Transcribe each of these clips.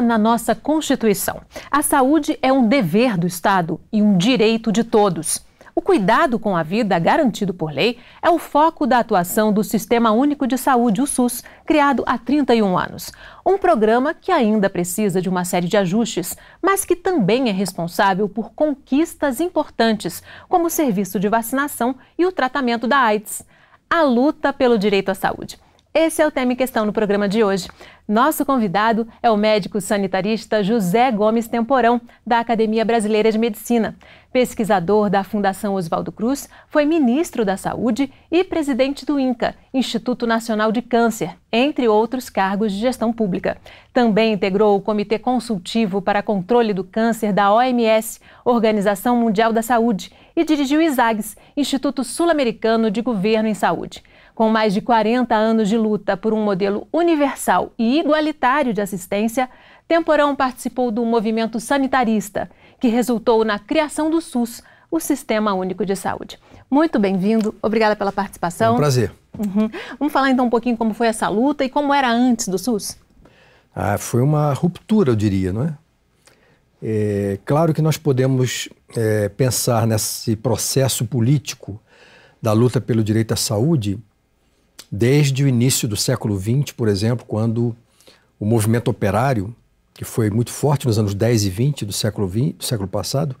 na nossa Constituição. A saúde é um dever do Estado e um direito de todos. O cuidado com a vida garantido por lei é o foco da atuação do Sistema Único de Saúde, o SUS, criado há 31 anos. Um programa que ainda precisa de uma série de ajustes, mas que também é responsável por conquistas importantes, como o serviço de vacinação e o tratamento da AIDS. A luta pelo direito à saúde. Esse é o tema em questão no programa de hoje. Nosso convidado é o médico sanitarista José Gomes Temporão, da Academia Brasileira de Medicina. Pesquisador da Fundação Oswaldo Cruz, foi ministro da Saúde e presidente do INCA, Instituto Nacional de Câncer, entre outros cargos de gestão pública. Também integrou o Comitê Consultivo para Controle do Câncer da OMS, Organização Mundial da Saúde, e dirigiu o ISAGS, Instituto Sul-Americano de Governo em Saúde. Com mais de 40 anos de luta por um modelo universal e igualitário de assistência, Temporão participou do movimento sanitarista, que resultou na criação do SUS, o Sistema Único de Saúde. Muito bem-vindo, obrigada pela participação. É um prazer. Uhum. Vamos falar então um pouquinho como foi essa luta e como era antes do SUS? Ah, foi uma ruptura, eu diria, não é? É claro que nós podemos é, pensar nesse processo político da luta pelo direito à saúde desde o início do século XX, por exemplo, quando o movimento operário, que foi muito forte nos anos 10 e 20 do século, 20, do século passado,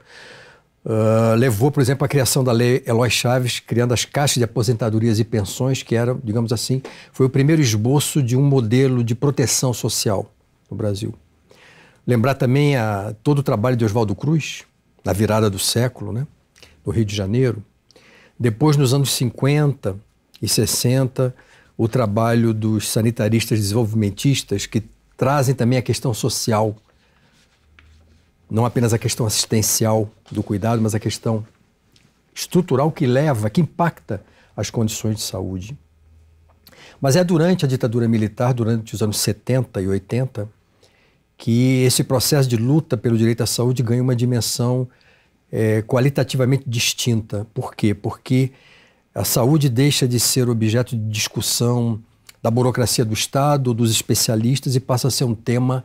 uh, levou, por exemplo, à criação da lei Eloy Chaves, criando as caixas de aposentadorias e pensões, que era, digamos assim, foi o primeiro esboço de um modelo de proteção social no Brasil. Lembrar também a, todo o trabalho de Oswaldo Cruz, na virada do século, né, no Rio de Janeiro. Depois, nos anos 50, e 60, o trabalho dos sanitaristas desenvolvimentistas, que trazem também a questão social, não apenas a questão assistencial do cuidado, mas a questão estrutural que leva, que impacta as condições de saúde. Mas é durante a ditadura militar, durante os anos 70 e 80, que esse processo de luta pelo direito à saúde ganha uma dimensão é, qualitativamente distinta. Por quê? Porque a saúde deixa de ser objeto de discussão da burocracia do Estado, dos especialistas e passa a ser um tema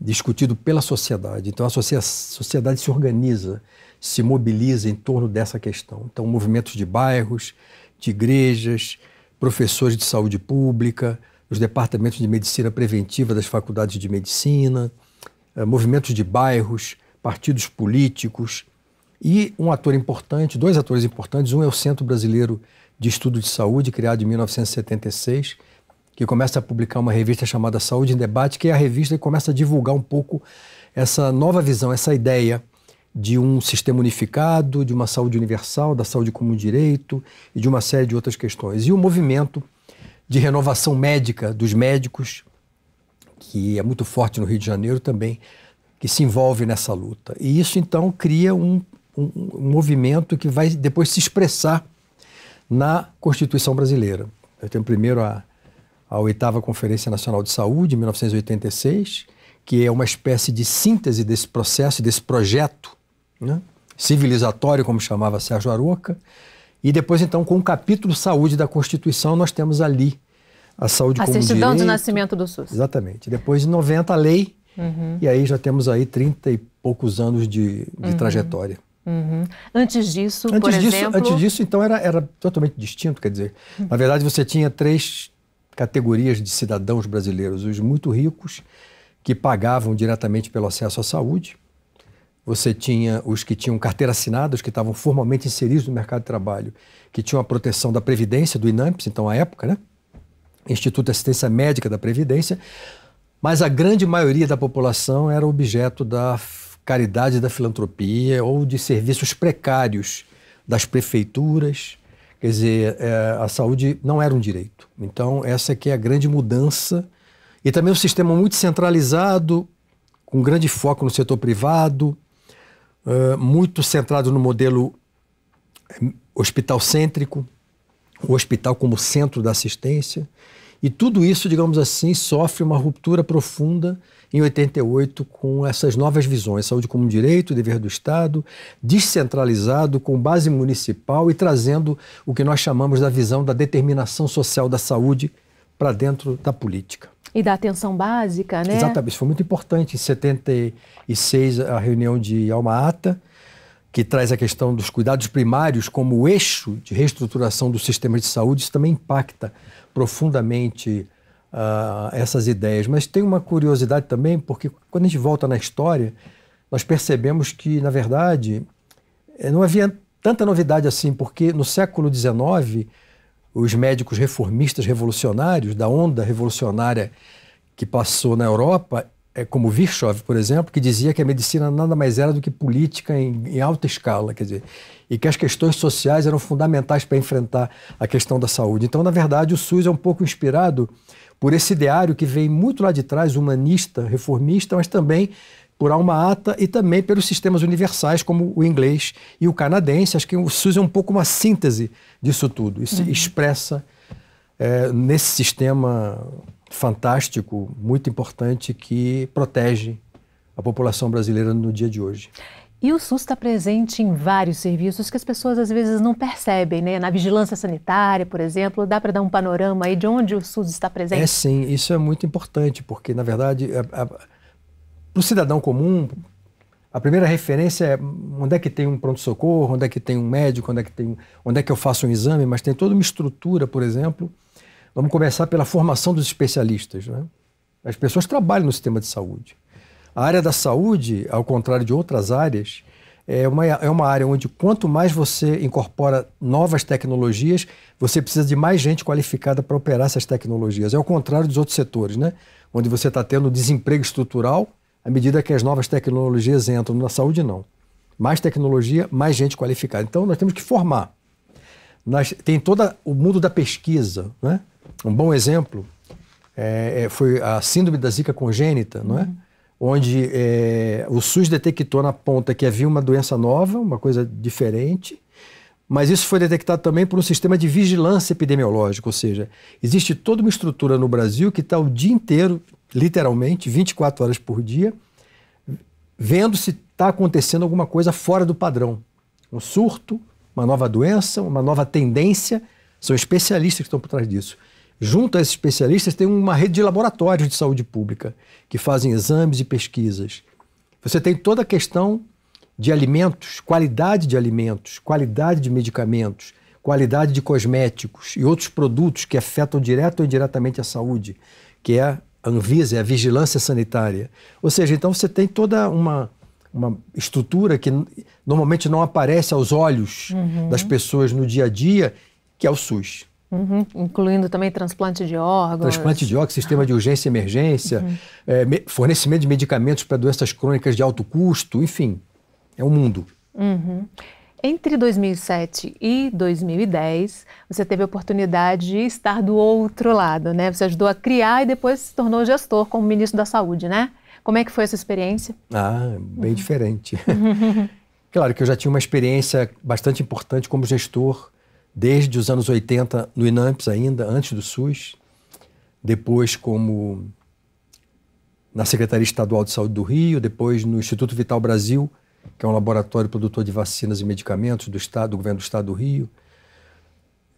discutido pela sociedade. Então a sociedade se organiza, se mobiliza em torno dessa questão. Então, movimentos de bairros, de igrejas, professores de saúde pública, os departamentos de medicina preventiva das faculdades de medicina, eh, movimentos de bairros, partidos políticos, e um ator importante, dois atores importantes, um é o Centro Brasileiro de Estudo de Saúde, criado em 1976, que começa a publicar uma revista chamada Saúde em Debate, que é a revista que começa a divulgar um pouco essa nova visão, essa ideia de um sistema unificado, de uma saúde universal, da saúde como direito e de uma série de outras questões. E o movimento de renovação médica dos médicos, que é muito forte no Rio de Janeiro também, que se envolve nessa luta. E isso então cria um um, movimento que vai depois se expressar na Constituição brasileira. Eu tenho primeiro a, a oitava Conferência Nacional de Saúde, em 1986, que é uma espécie de síntese desse processo, desse projeto né? civilizatório, como chamava Sérgio Aroca. E depois, então, com o capítulo Saúde da Constituição, nós temos ali a saúde a como certidão de nascimento do SUS. Exatamente. Depois, em 90, a lei. Uhum. E aí já temos aí 30 e poucos anos de, de uhum. trajetória. Uhum. Antes disso, antes por disso, exemplo... Antes disso, então, era, era totalmente distinto, quer dizer, uhum. na verdade você tinha três categorias de cidadãos brasileiros, os muito ricos, que pagavam diretamente pelo acesso à saúde, você tinha os que tinham carteira assinada, os que estavam formalmente inseridos no mercado de trabalho, que tinham a proteção da Previdência, do INAMPS, então à época, né? Instituto de Assistência Médica da Previdência, mas a grande maioria da população era objeto da caridade da filantropia ou de serviços precários das prefeituras. Quer dizer, é, a saúde não era um direito. Então, essa que é a grande mudança. E também um sistema muito centralizado, com grande foco no setor privado, é, muito centrado no modelo é, hospital cêntrico, o hospital como centro da assistência. E tudo isso, digamos assim, sofre uma ruptura profunda em 88 com essas novas visões, saúde como direito, dever do Estado, descentralizado com base municipal e trazendo o que nós chamamos da visão da determinação social da saúde para dentro da política. E da atenção básica, né? Exatamente, isso foi muito importante. Em 76, a reunião de Alma Ata, que traz a questão dos cuidados primários como eixo de reestruturação do sistema de saúde, isso também impacta profundamente uh, essas ideias. Mas tem uma curiosidade também, porque quando a gente volta na história, nós percebemos que, na verdade, eh, não havia tanta novidade assim, porque no século XIX, os médicos reformistas revolucionários, da onda revolucionária que passou na Europa, é como Virchow, por exemplo, que dizia que a medicina nada mais era do que política em, em alta escala, quer dizer, e que as questões sociais eram fundamentais para enfrentar a questão da saúde. Então, na verdade, o SUS é um pouco inspirado por esse ideário que vem muito lá de trás, humanista, reformista, mas também por alma ata e também pelos sistemas universais como o inglês e o canadense. Acho que o SUS é um pouco uma síntese disso tudo. Isso uhum. expressa é, nesse sistema fantástico, muito importante, que protege a população brasileira no dia de hoje. E o SUS está presente em vários serviços que as pessoas às vezes não percebem, né? Na vigilância sanitária, por exemplo, dá para dar um panorama aí de onde o SUS está presente? É sim, isso é muito importante, porque na verdade, é, é, para o cidadão comum, a primeira referência é onde é que tem um pronto-socorro, onde é que tem um médico, onde é, que tem, onde é que eu faço um exame, mas tem toda uma estrutura, por exemplo. Vamos começar pela formação dos especialistas, né? As pessoas trabalham no sistema de saúde. A área da saúde, ao contrário de outras áreas, é uma, é uma área onde quanto mais você incorpora novas tecnologias, você precisa de mais gente qualificada para operar essas tecnologias. É ao contrário dos outros setores, né? Onde você está tendo desemprego estrutural à medida que as novas tecnologias entram. Na saúde, não. Mais tecnologia, mais gente qualificada. Então, nós temos que formar. tem todo o mundo da pesquisa, né? Um bom exemplo é, é foi a síndrome da zika congênita, não é? Uhum onde é, o SUS detectou na ponta que havia uma doença nova, uma coisa diferente, mas isso foi detectado também por um sistema de vigilância epidemiológica, ou seja, existe toda uma estrutura no Brasil que está o dia inteiro, literalmente, 24 horas por dia, vendo se está acontecendo alguma coisa fora do padrão. Um surto, uma nova doença, uma nova tendência, são especialistas que estão por trás disso. Junto a esses especialistas, tem uma rede de laboratórios de saúde pública que fazem exames e pesquisas. Você tem toda a questão de alimentos, qualidade de alimentos, qualidade de medicamentos, qualidade de cosméticos e outros produtos que afetam direto ou indiretamente a saúde, que é a Anvisa, é a vigilância sanitária. Ou seja, então você tem toda uma, uma estrutura que normalmente não aparece aos olhos uhum. das pessoas no dia a dia, que é o SUS. Uhum, incluindo também transplante de órgãos. Transplante de órgãos, sistema de urgência e emergência, uhum. é, fornecimento de medicamentos para doenças crônicas de alto custo, enfim, é um mundo. Uhum. Entre 2007 e 2010, você teve a oportunidade de estar do outro lado, né? Você ajudou a criar e depois se tornou gestor como ministro da Saúde, né? Como é que foi essa experiência? Ah, é bem uhum. diferente. claro que eu já tinha uma experiência bastante importante como gestor desde os anos 80 no INAMPS ainda, antes do SUS, depois como na Secretaria Estadual de Saúde do Rio, depois no Instituto Vital Brasil, que é um laboratório produtor de vacinas e medicamentos do Estado, do governo do Estado do Rio,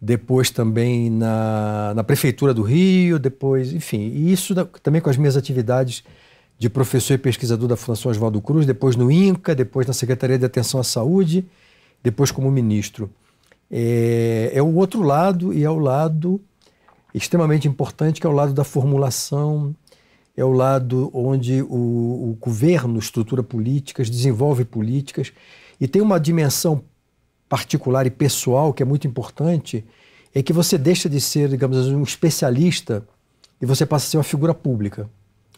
depois também na, na Prefeitura do Rio, depois, enfim, e isso da, também com as minhas atividades de professor e pesquisador da Fundação Oswaldo Cruz, depois no INCA, depois na Secretaria de Atenção à Saúde, depois como ministro é, é o outro lado e é o lado extremamente importante, que é o lado da formulação, é o lado onde o, o governo estrutura políticas, desenvolve políticas e tem uma dimensão particular e pessoal que é muito importante, é que você deixa de ser, digamos assim, um especialista e você passa a ser uma figura pública.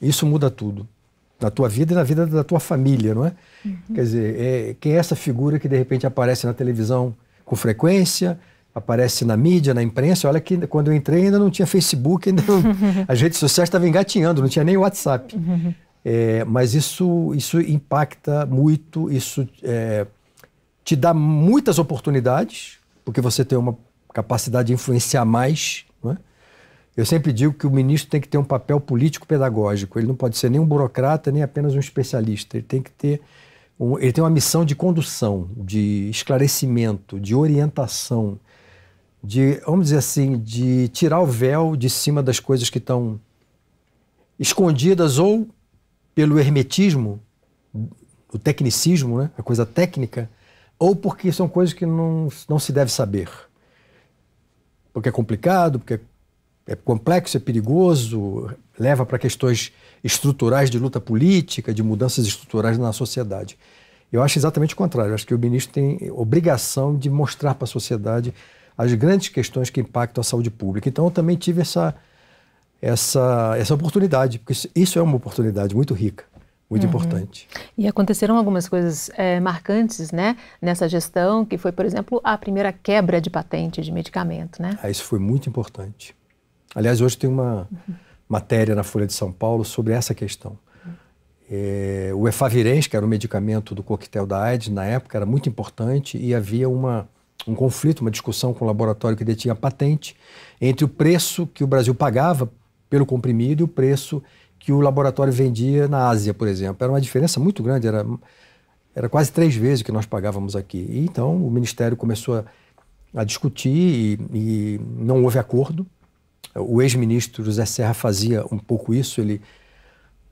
Isso muda tudo. Na tua vida e na vida da tua família, não é? Uhum. Quer dizer, é, quem é essa figura que de repente aparece na televisão com frequência, aparece na mídia, na imprensa. Olha que quando eu entrei ainda não tinha Facebook, ainda não, as redes sociais estavam engatinhando, não tinha nem WhatsApp. Uhum. É, mas isso, isso impacta muito, isso é, te dá muitas oportunidades, porque você tem uma capacidade de influenciar mais. É? Eu sempre digo que o ministro tem que ter um papel político-pedagógico. Ele não pode ser nem um burocrata, nem apenas um especialista. Ele tem que ter ele tem uma missão de condução, de esclarecimento, de orientação, de, vamos dizer assim, de tirar o véu de cima das coisas que estão escondidas ou pelo hermetismo, o tecnicismo, né? a coisa técnica, ou porque são coisas que não, não se deve saber. Porque é complicado, porque é complexo, é perigoso, leva para questões estruturais de luta política, de mudanças estruturais na sociedade. Eu acho exatamente o contrário. Eu acho que o ministro tem obrigação de mostrar para a sociedade as grandes questões que impactam a saúde pública. Então, eu também tive essa, essa, essa oportunidade, porque isso, é uma oportunidade muito rica muito uhum. importante. E aconteceram algumas coisas é, marcantes, né, nessa gestão, que foi, por exemplo, a primeira quebra de patente de medicamento, né? Ah, isso foi muito importante. Aliás, hoje tem uma, uhum matéria na Folha de São Paulo sobre essa questão. É, o efavirenz, que era o medicamento do coquetel da AIDS na época, era muito importante e havia uma, um conflito, uma discussão com o laboratório que detinha a patente entre o preço que o Brasil pagava pelo comprimido e o preço que o laboratório vendia na Ásia, por exemplo. Era uma diferença muito grande, era, era quase três vezes o que nós pagávamos aqui. E, então o Ministério começou a, a discutir e, e não houve acordo. O ex-ministro José Serra fazia um pouco isso, ele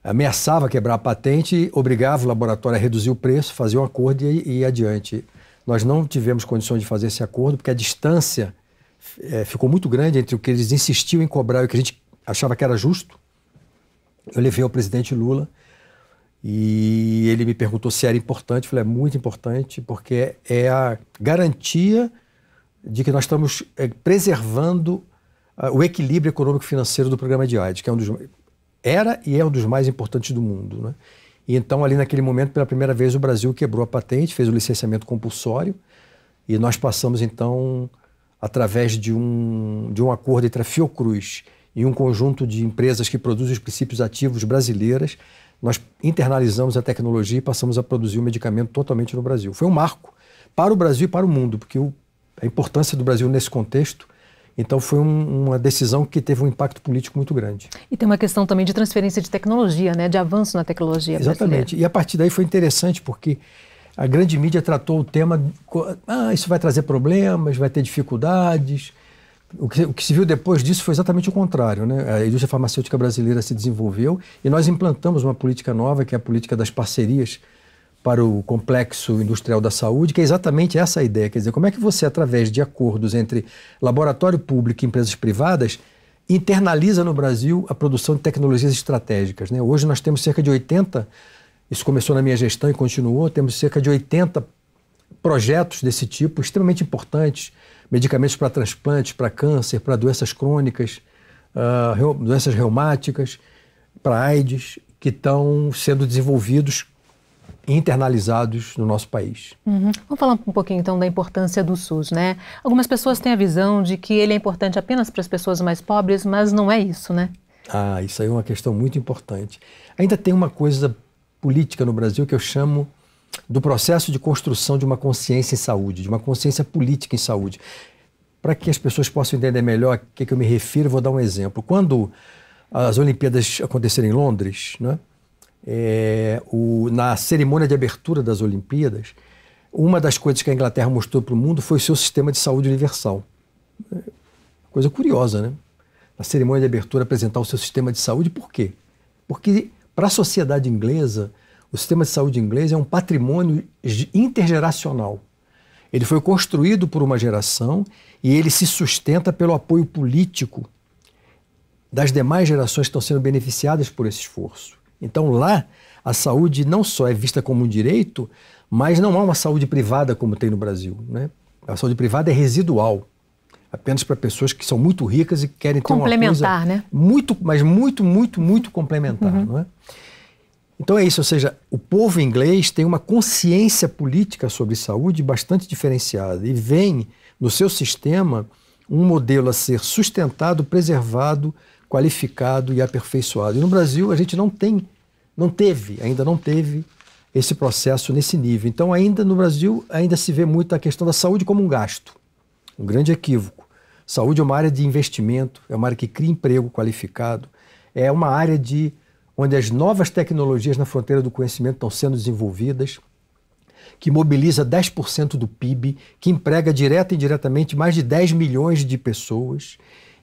ameaçava quebrar a patente, obrigava o laboratório a reduzir o preço, fazer um acordo e, e ir adiante. Nós não tivemos condições de fazer esse acordo, porque a distância é, ficou muito grande entre o que eles insistiam em cobrar e o que a gente achava que era justo. Eu levei ao presidente Lula e ele me perguntou se era importante. Eu falei, é muito importante, porque é a garantia de que nós estamos é, preservando uh, o equilíbrio econômico-financeiro do programa de AIDS, que é um dos, era e é um dos mais importantes do mundo. Né? E então, ali naquele momento, pela primeira vez, o Brasil quebrou a patente, fez o licenciamento compulsório, e nós passamos, então, através de um, de um acordo entre a Fiocruz e um conjunto de empresas que produzem os princípios ativos brasileiras, nós internalizamos a tecnologia e passamos a produzir o um medicamento totalmente no Brasil. Foi um marco para o Brasil e para o mundo, porque o, a importância do Brasil nesse contexto então foi um, uma decisão que teve um impacto político muito grande. E tem uma questão também de transferência de tecnologia, né, de avanço na tecnologia. Exatamente. Brasileira. E a partir daí foi interessante porque a grande mídia tratou o tema, ah, isso vai trazer problemas, vai ter dificuldades. O que, o que, se viu depois disso foi exatamente o contrário. Né? A indústria farmacêutica brasileira se desenvolveu e nós implantamos uma política nova, que é a política das parcerias para o complexo industrial da saúde, que é exatamente essa a ideia. Quer dizer, como é que você, através de acordos entre laboratório público e empresas privadas, internaliza no Brasil a produção de tecnologias estratégicas? Né? Hoje nós temos cerca de 80, isso começou na minha gestão e continuou, temos cerca de 80 projetos desse tipo, extremamente importantes, medicamentos para transplantes, para câncer, para doenças crônicas, uh, doenças reumáticas, para AIDS, que estão sendo desenvolvidos internalizados no nosso país. Uhum. Vamos falar um pouquinho então da importância do SUS, né? Algumas pessoas têm a visão de que ele é importante apenas para as pessoas mais pobres, mas não é isso, né? Ah, isso aí é uma questão muito importante. Ainda tem uma coisa política no Brasil que eu chamo do processo de construção de uma consciência em saúde, de uma consciência política em saúde. Para que as pessoas possam entender melhor a que, que eu me refiro, vou dar um exemplo. Quando as Olimpíadas aconteceram em Londres, né? é, o, na cerimônia de abertura das Olimpíadas, uma das coisas que a Inglaterra mostrou para o mundo foi o seu sistema de saúde universal. É, coisa curiosa, né? Na cerimônia de abertura, apresentar o seu sistema de saúde, por quê? Porque para a sociedade inglesa, o sistema de saúde inglês é um patrimônio intergeracional. Ele foi construído por uma geração e ele se sustenta pelo apoio político das demais gerações que estão sendo beneficiadas por esse esforço. Então lá a saúde não só é vista como um direito, mas não há uma saúde privada como tem no Brasil. Né? A saúde privada é residual, apenas para pessoas que são muito ricas e querem ter uma coisa né? muito, mas muito, muito, muito complementar, uhum. não é? Então é isso, ou seja, o povo inglês tem uma consciência política sobre saúde bastante diferenciada e vem no seu sistema um modelo a ser sustentado, preservado, qualificado e aperfeiçoado. E no Brasil a gente não tem não teve, ainda não teve esse processo nesse nível. Então, ainda no Brasil, ainda se vê muito a questão da saúde como um gasto, um grande equívoco. Saúde é uma área de investimento, é uma área que cria emprego qualificado, é uma área de onde as novas tecnologias na fronteira do conhecimento estão sendo desenvolvidas, que mobiliza 10% do PIB, que emprega direta e indiretamente mais de 10 milhões de pessoas.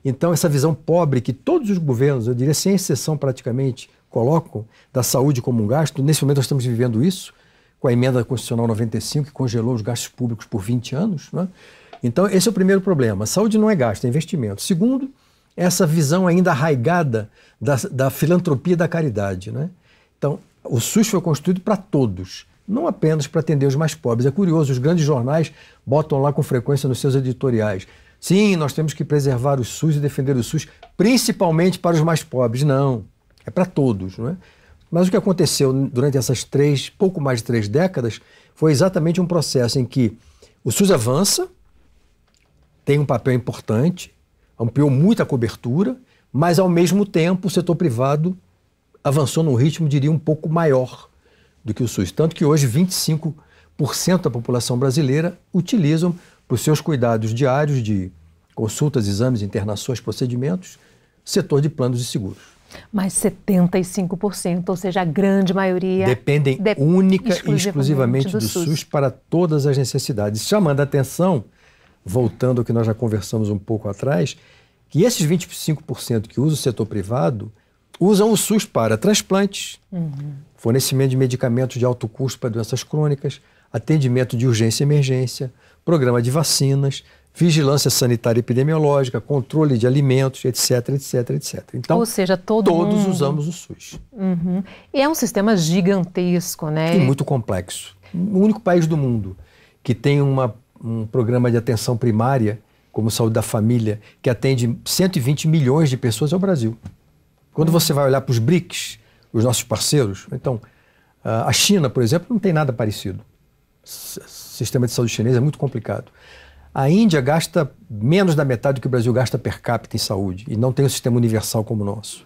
Então, essa visão pobre que todos os governos, eu diria sem exceção praticamente, colocam da saúde como um gasto. Nesse momento nós estamos vivendo isso, com a emenda constitucional 95, que congelou os gastos públicos por 20 anos. Né? Então, esse é o primeiro problema. Saúde não é gasto, é investimento. Segundo, essa visão ainda arraigada da, da filantropia e da caridade. Né? Então, o SUS foi construído para todos, não apenas para atender os mais pobres. É curioso, os grandes jornais botam lá com frequência nos seus editoriais. Sim, nós temos que preservar o SUS e defender o SUS, principalmente para os mais pobres. Não é para todos, não é? Mas o que aconteceu durante essas três, pouco mais de três décadas, foi exatamente um processo em que o SUS avança, tem um papel importante, ampliou muito a cobertura, mas ao mesmo tempo o setor privado avançou num ritmo, diria, um pouco maior do que o SUS. Tanto que hoje 25% da população brasileira utilizam para os seus cuidados diários de consultas, exames, internações, procedimentos, setor de planos e seguros. Mas 75%, ou seja, a grande maioria. Dependem de... única e exclusivamente, exclusivamente do, do SUS. SUS para todas as necessidades. Chamando a atenção, voltando ao que nós já conversamos um pouco atrás, que esses 25% que usa o setor privado usam o SUS para transplantes, uhum. fornecimento de medicamentos de alto custo para doenças crônicas, atendimento de urgência e emergência, programa de vacinas, vigilância sanitária epidemiológica, controle de alimentos, etc, etc, etc. Então, Ou seja, todo todos mundo... usamos o SUS. Uhum. E é um sistema gigantesco, né? E muito complexo. O único país do mundo que tem uma, um programa de atenção primária, como saúde da família, que atende 120 milhões de pessoas é o Brasil. Quando uhum. você vai olhar para os BRICS, os nossos parceiros, então, ah, a China, por exemplo, não tem nada parecido. O sistema de saúde chinês é muito complicado. A Índia gasta menos da metade do que o Brasil gasta per capita em saúde e não tem um sistema universal como o nosso.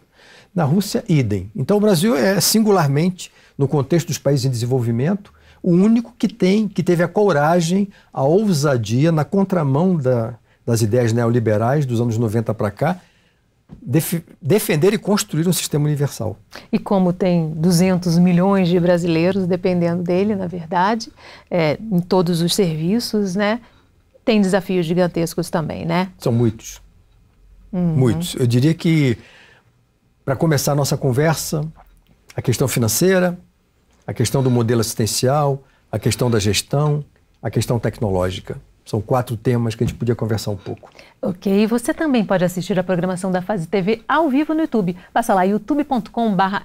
Na Rússia, idem. Então o Brasil é singularmente, no contexto dos países em desenvolvimento, o único que tem, que teve a coragem, a ousadia, na contramão da, das ideias neoliberais dos anos 90 para cá, def, defender e construir um sistema universal. E como tem 200 milhões de brasileiros dependendo dele, na verdade, é, em todos os serviços, né? tem desafios gigantescos também, né? São muitos. Uhum. Muitos. Eu diria que, para começar a nossa conversa, a questão financeira, a questão do modelo assistencial, a questão da gestão, a questão tecnológica. São quatro temas que a gente podia conversar um pouco. Ok, e você também pode assistir a programação da Fase TV ao vivo no YouTube. Passa lá youtube.com.br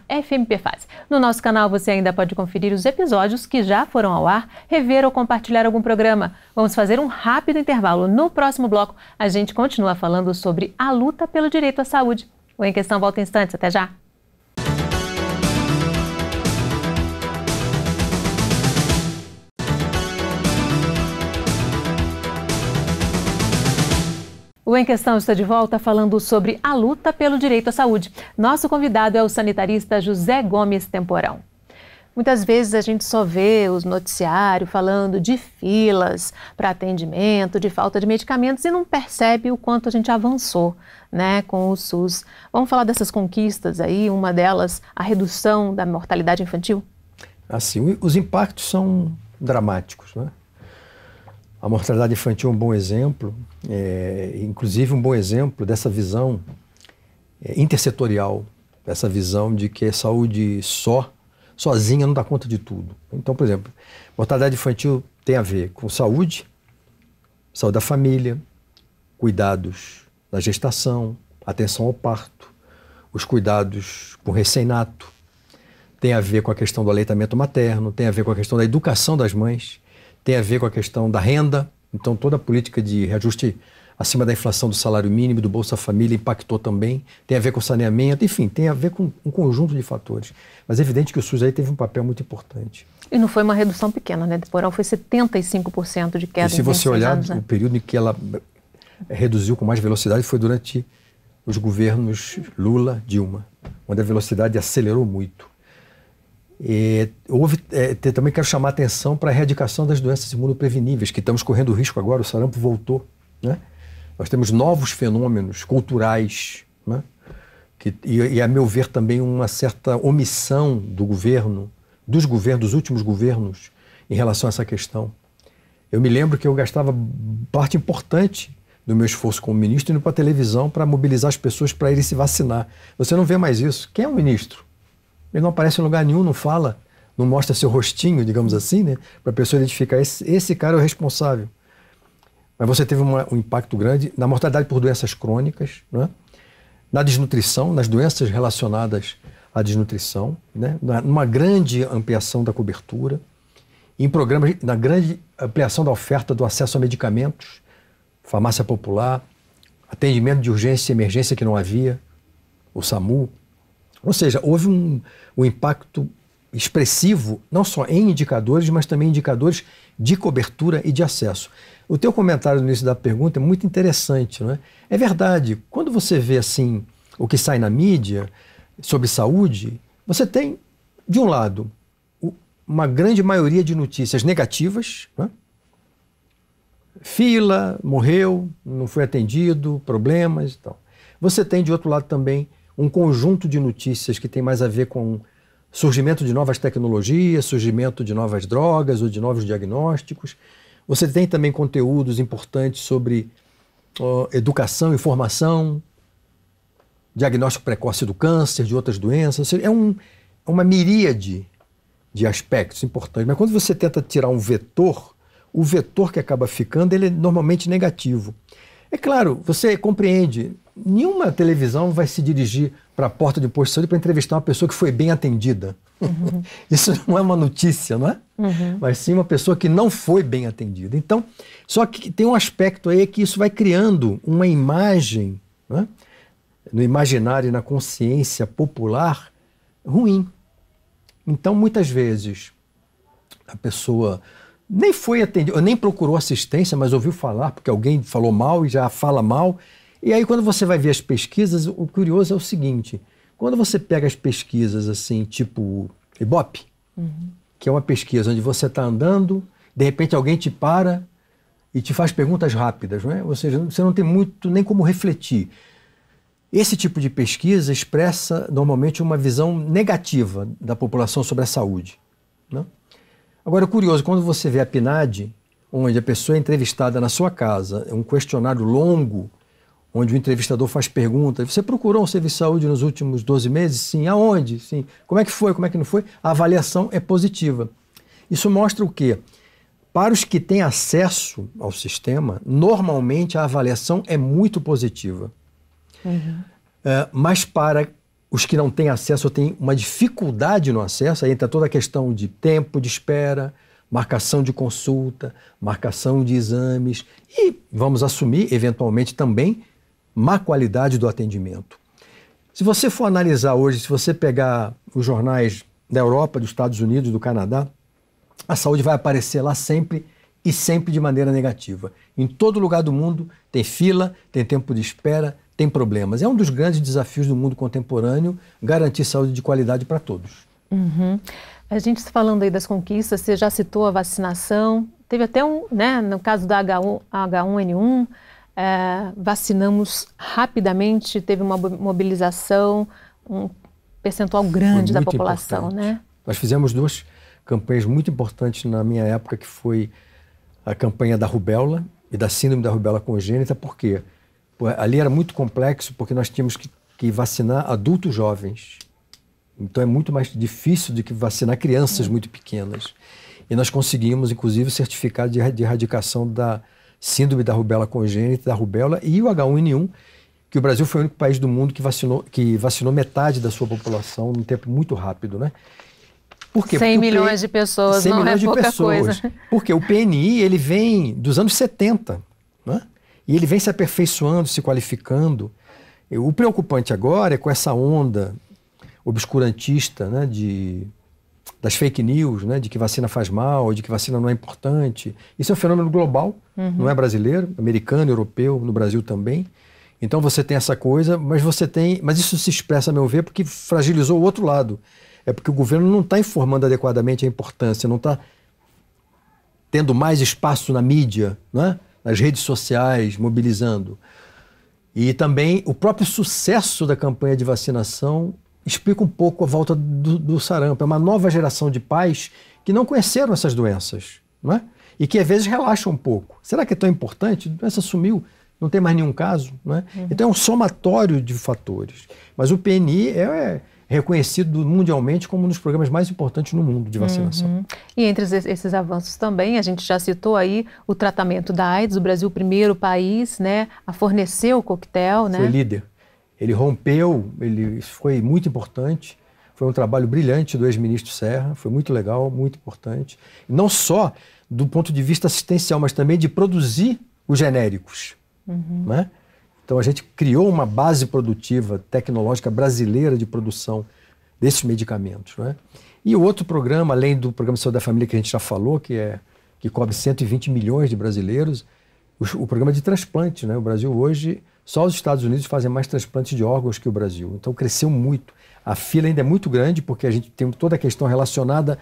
fmpfase. No nosso canal você ainda pode conferir os episódios que já foram ao ar, rever ou compartilhar algum programa. Vamos fazer um rápido intervalo. No próximo bloco, a gente continua falando sobre a luta pelo direito à saúde. O Em Questão volta em instantes. Até já! O Em Questão está de volta falando sobre a luta pelo direito à saúde. Nosso convidado é o sanitarista José Gomes Temporão. Muitas vezes a gente só vê os noticiários falando de filas para atendimento, de falta de medicamentos e não percebe o quanto a gente avançou né, com o SUS. Vamos falar dessas conquistas aí, uma delas, a redução da mortalidade infantil? Assim, os impactos são dramáticos. Né? A mortalidade infantil é um bom exemplo, é, inclusive um bom exemplo dessa visão é, intersetorial, essa visão de que a saúde só, sozinha, não dá conta de tudo. Então, por exemplo, mortalidade infantil tem a ver com saúde, saúde da família, cuidados na gestação, atenção ao parto, os cuidados com recém-nato, tem a ver com a questão do aleitamento materno, tem a ver com a questão da educação das mães tem a ver com a questão da renda. Então, toda a política de reajuste acima da inflação do salário mínimo, do Bolsa Família, impactou também. Tem a ver com saneamento, enfim, tem a ver com um conjunto de fatores. Mas é evidente que o SUS aí teve um papel muito importante. E não foi uma redução pequena, né? Temporal foi 75% de queda. E se você olhar anos, né? o período em que ela reduziu com mais velocidade foi durante os governos Lula, Dilma, onde a velocidade acelerou muito houve, é, também quero chamar atenção para a erradicação das doenças imunopreveníveis, que estamos correndo risco agora, o sarampo voltou. Né? Nós temos novos fenômenos culturais, né? que, e, e, a meu ver também uma certa omissão do governo, dos governos, dos últimos governos, em relação a essa questão. Eu me lembro que eu gastava parte importante do meu esforço como ministro indo para a televisão para mobilizar as pessoas para irem se vacinar. Você não vê mais isso. Quem é o ministro? Ele não aparece em lugar nenhum, não fala, não mostra seu rostinho, digamos assim, né? Para a pessoa identificar esse, esse cara é o responsável. Mas você teve uma, um impacto grande na mortalidade por doenças crônicas, né? na desnutrição, nas doenças relacionadas à desnutrição, né? numa grande ampliação da cobertura, em programas, na grande ampliação da oferta do acesso a medicamentos, farmácia popular, atendimento de urgência e emergência que não havia, o SAMU, ou seja, houve um, um impacto expressivo, não só em indicadores, mas também indicadores de cobertura e de acesso. O teu comentário no início da pergunta é muito interessante, não é? É verdade, quando você vê assim o que sai na mídia sobre saúde, você tem, de um lado, uma grande maioria de notícias negativas, é? fila, morreu, não foi atendido, problemas e tal. Você tem, de outro lado, também um conjunto de notícias que tem mais a ver com surgimento de novas tecnologias, surgimento de novas drogas ou de novos diagnósticos. Você tem também conteúdos importantes sobre educação e formação, diagnóstico precoce do câncer, de outras doenças. É, um, é uma miríade de aspectos importantes. Mas quando você tenta tirar um vetor, o vetor que acaba ficando ele é normalmente negativo. É claro, você compreende, nenhuma televisão vai se dirigir para a porta de posto de para entrevistar uma pessoa que foi bem atendida. Uhum. Isso não é uma notícia, não é? Uhum. Mas sim uma pessoa que não foi bem atendida. Então, só que tem um aspecto aí que isso vai criando uma imagem é? no imaginário e na consciência popular ruim. Então, muitas vezes, a pessoa nem foi atendido, nem procurou assistência, mas ouviu falar, porque alguém falou mal e já fala mal. E aí, quando você vai ver as pesquisas, o curioso é o seguinte: quando você pega as pesquisas assim, tipo Ibope, uhum. que é uma pesquisa onde você está andando, de repente alguém te para e te faz perguntas rápidas, não é? ou seja, você não tem muito nem como refletir. Esse tipo de pesquisa expressa normalmente uma visão negativa da população sobre a saúde. Não? É? Agora, é curioso, quando você vê a PNAD, onde a pessoa é entrevistada na sua casa, é um questionário longo, onde o entrevistador faz perguntas. Você procurou um serviço de saúde nos últimos 12 meses? Sim. Aonde? Sim. Como é que foi? Como é que não foi? A avaliação é positiva. Isso mostra o quê? Para os que têm acesso ao sistema, normalmente a avaliação é muito positiva. Uhum. É, mas para os que não têm acesso ou têm uma dificuldade no acesso, aí entra toda a questão de tempo de espera, marcação de consulta, marcação de exames e, vamos assumir, eventualmente também, má qualidade do atendimento. Se você for analisar hoje, se você pegar os jornais da Europa, dos Estados Unidos, do Canadá, a saúde vai aparecer lá sempre e sempre de maneira negativa. Em todo lugar do mundo tem fila, tem tempo de espera, tem problemas. É um dos grandes desafios do mundo contemporâneo garantir saúde de qualidade para todos. Uhum. A gente tá falando aí das conquistas, você já citou a vacinação. Teve até um, né, no caso da H1, H1N1, é, vacinamos rapidamente, teve uma mobilização, um percentual grande da população, importante. né? Nós fizemos duas campanhas muito importantes na minha época, que foi a campanha da rubéola e da síndrome da rubéola congênita, por quê? ali era muito complexo porque nós tínhamos que, que vacinar adultos jovens. Então é muito mais difícil do que vacinar crianças uhum. muito pequenas. E nós conseguimos, inclusive, o certificado de, erradicação da síndrome da rubela congênita, da rubela e o H1N1, que o Brasil foi o único país do mundo que vacinou, que vacinou metade da sua população num tempo muito rápido, né? Por quê? 100 Porque milhões de pessoas, 100 não é milhões é de pouca pessoas. coisa. Porque o PNI, ele vem dos anos 70, né? E ele vem se aperfeiçoando, se qualificando. O preocupante agora é com essa onda obscurantista né, de, das fake news, né, de que vacina faz mal, de que vacina não é importante. Isso é um fenômeno global, uhum. não é brasileiro, americano, europeu, no Brasil também. Então você tem essa coisa, mas você tem, mas isso se expressa, a meu ver, porque fragilizou o outro lado. É porque o governo não está informando adequadamente a importância, não está tendo mais espaço na mídia, não é? nas redes sociais, mobilizando. E também o próprio sucesso da campanha de vacinação explica um pouco a volta do, do sarampo. É uma nova geração de pais que não conheceram essas doenças, não é? E que às vezes relaxam um pouco. Será que é tão importante? A doença sumiu, não tem mais nenhum caso, não é? Uhum. Então é um somatório de fatores. Mas o PNI é, é reconhecido mundialmente como um dos programas mais importantes no mundo de uhum. vacinação. Uhum. E entre esses avanços também, a gente já citou aí o tratamento da AIDS, o Brasil o primeiro país né, a fornecer o coquetel. Né? Foi líder. Ele rompeu, ele foi muito importante. Foi um trabalho brilhante do ex-ministro Serra, foi muito legal, muito importante. Não só do ponto de vista assistencial, mas também de produzir os genéricos. Uhum. Né? Então a gente criou uma base produtiva tecnológica brasileira de produção desses medicamentos. Né? E outro programa, além do programa de saúde da família que a gente já falou, que, é, que cobre 120 milhões de brasileiros, o, o programa de transplante. Né? O Brasil hoje, só os Estados Unidos fazem mais transplantes de órgãos que o Brasil. Então cresceu muito. A fila ainda é muito grande, porque a gente tem toda a questão relacionada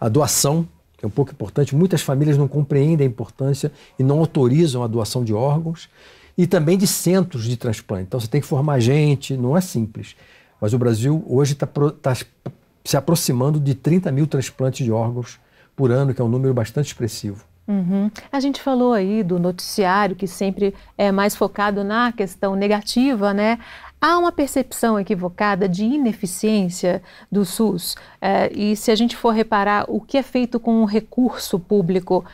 à doação, que é um pouco importante. Muitas famílias não compreendem a importância e não autorizam a doação de órgãos e também de centros de transplante. Então você tem que formar gente, não é simples. Mas o Brasil hoje está tá se aproximando de 30 mil transplantes de órgãos por ano, que é um número bastante expressivo. Uhum. A gente falou aí do noticiário que sempre é mais focado na questão negativa, né? Há uma percepção equivocada de ineficiência do SUS. É, e se a gente for reparar o que é feito com o recurso público,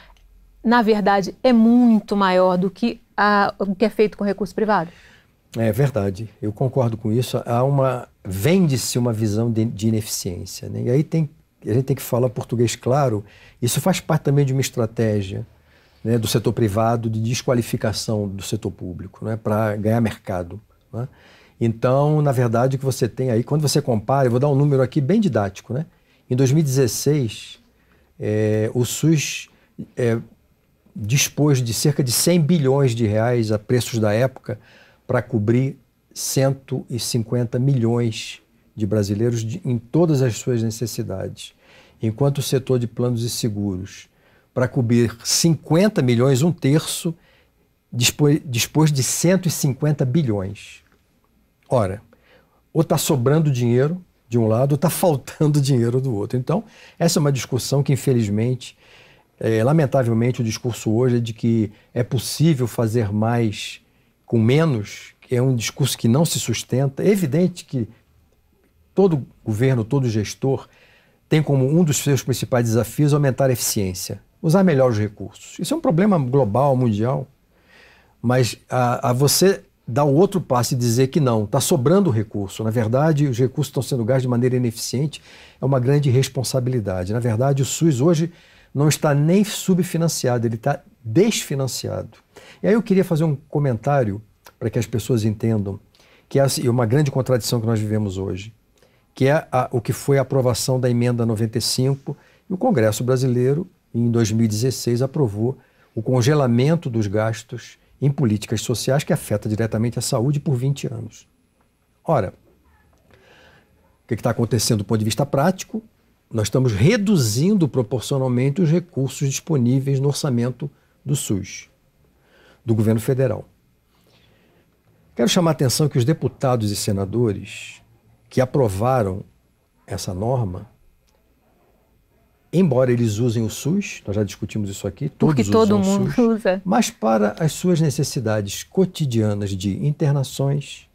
na verdade, é muito maior do que a, o que é feito com recurso privado? É verdade, eu concordo com isso. Há uma vende-se uma visão de, de ineficiência, né? e aí tem a gente tem que falar português claro. Isso faz parte também de uma estratégia né, do setor privado de desqualificação do setor público, é né, para ganhar mercado. Né? Então, na verdade, o que você tem aí, quando você compara, eu vou dar um número aqui bem didático, né? Em 2016, é, o SUS é, dispôs de cerca de 100 bilhões de reais a preços da época para cobrir 150 milhões de brasileiros de, em todas as suas necessidades, enquanto o setor de planos e seguros, para cobrir 50 milhões, um terço, dispôs, dispôs de 150 bilhões. Ora, ou está sobrando dinheiro de um lado, ou está faltando dinheiro do outro. Então, essa é uma discussão que, infelizmente, é, lamentavelmente, o discurso hoje é de que é possível fazer mais com menos, é um discurso que não se sustenta. É evidente que todo governo, todo gestor, tem como um dos seus principais desafios aumentar a eficiência, usar melhor os recursos. Isso é um problema global, mundial. Mas a, a você dar o outro passo e dizer que não, está sobrando recurso. Na verdade, os recursos estão sendo gastos de maneira ineficiente, é uma grande responsabilidade. Na verdade, o SUS hoje não está nem subfinanciado, ele está desfinanciado. E aí eu queria fazer um comentário para que as pessoas entendam que é assim, uma grande contradição que nós vivemos hoje, que é a, o que foi a aprovação da emenda 95 e o Congresso brasileiro em 2016 aprovou o congelamento dos gastos em políticas sociais que afeta diretamente a saúde por 20 anos. Ora, o é que está acontecendo do ponto de vista prático? Nós estamos reduzindo proporcionalmente os recursos disponíveis no orçamento do SUS, do governo federal. Quero chamar a atenção que os deputados e senadores que aprovaram essa norma, embora eles usem o SUS, nós já discutimos isso aqui, Porque todo mundo SUS, usa. Mas para as suas necessidades cotidianas de internações,